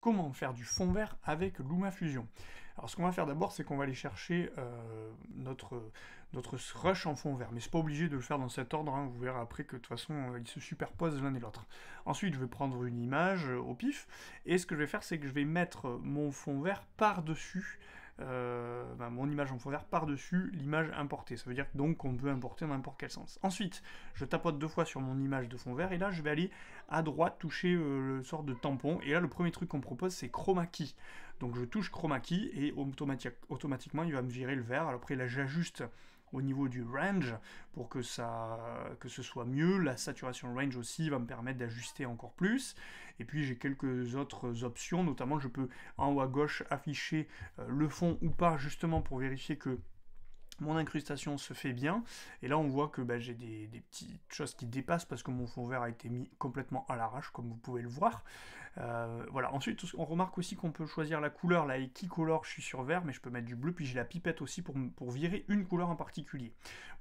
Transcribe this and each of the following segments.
comment faire du fond vert avec LumaFusion Fusion. Alors ce qu'on va faire d'abord, c'est qu'on va aller chercher euh, notre, notre rush en fond vert. Mais c'est pas obligé de le faire dans cet ordre, hein. vous verrez après que de toute façon, euh, ils se superposent l'un et l'autre. Ensuite, je vais prendre une image euh, au pif, et ce que je vais faire, c'est que je vais mettre mon fond vert par-dessus mon image en fond vert par-dessus l'image importée. Ça veut dire donc qu'on peut importer dans n'importe quel sens. Ensuite, je tapote deux fois sur mon image de fond vert et là je vais aller à droite toucher euh, le sort de tampon. Et là le premier truc qu'on propose c'est chroma key. Donc je touche chroma key et automatiquement il va me virer le vert. Alors après là j'ajuste au niveau du range pour que, ça, que ce soit mieux. La saturation range aussi va me permettre d'ajuster encore plus. Et puis j'ai quelques autres options, notamment je peux en haut à gauche afficher euh, le fond ou pas justement pour vérifier que mon incrustation se fait bien. Et là, on voit que bah, j'ai des, petites choses qui dépassent parce que mon fond vert a été mis complètement à l'arrache, comme vous pouvez le voir. Euh, voilà. Ensuite, on remarque aussi qu'on peut choisir la couleur. Là, et qui color je suis sur vert, mais je peux mettre du bleu. Puis j'ai la pipette aussi pour, virer une couleur en particulier.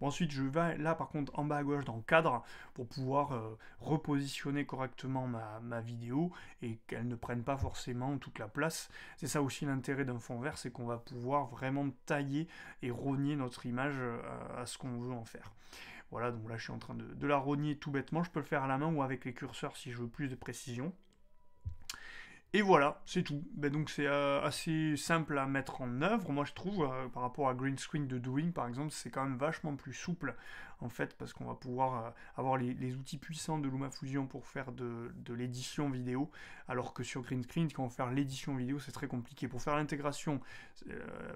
Bon, ensuite, je vais là, par contre, en bas à gauche, dans cadre, pour pouvoir euh, repositionner correctement ma, vidéo et qu'elle ne prenne pas forcément toute la place. C'est ça aussi l'intérêt d'un fond vert, c'est qu'on va pouvoir vraiment tailler et rogner notre image euh, à, ce qu'on veut en faire. Voilà, donc là je suis en train de, de la rogner tout bêtement, je peux le faire à la main ou avec les curseurs si je veux plus de précision. Et voilà, c'est tout. Ben, donc c'est euh, assez simple à mettre en œuvre, moi je trouve, euh, par rapport à Green Screen de Doing par exemple, c'est quand même vachement plus souple en fait, parce qu'on va pouvoir euh, avoir les, outils puissants de LumaFusion pour faire de, l'édition vidéo, alors que sur Green Screen, quand on fait l'édition vidéo, c'est très compliqué. Pour faire l'intégration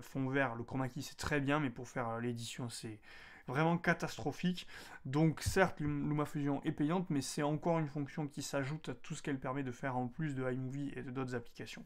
fond vert, le chroma key c'est très bien, mais pour faire l'édition c'est vraiment catastrophique. Donc certes, LumaFusion est payante, mais c'est encore une fonction qui s'ajoute à tout ce qu'elle permet de faire en plus de iMovie et de d'autres applications.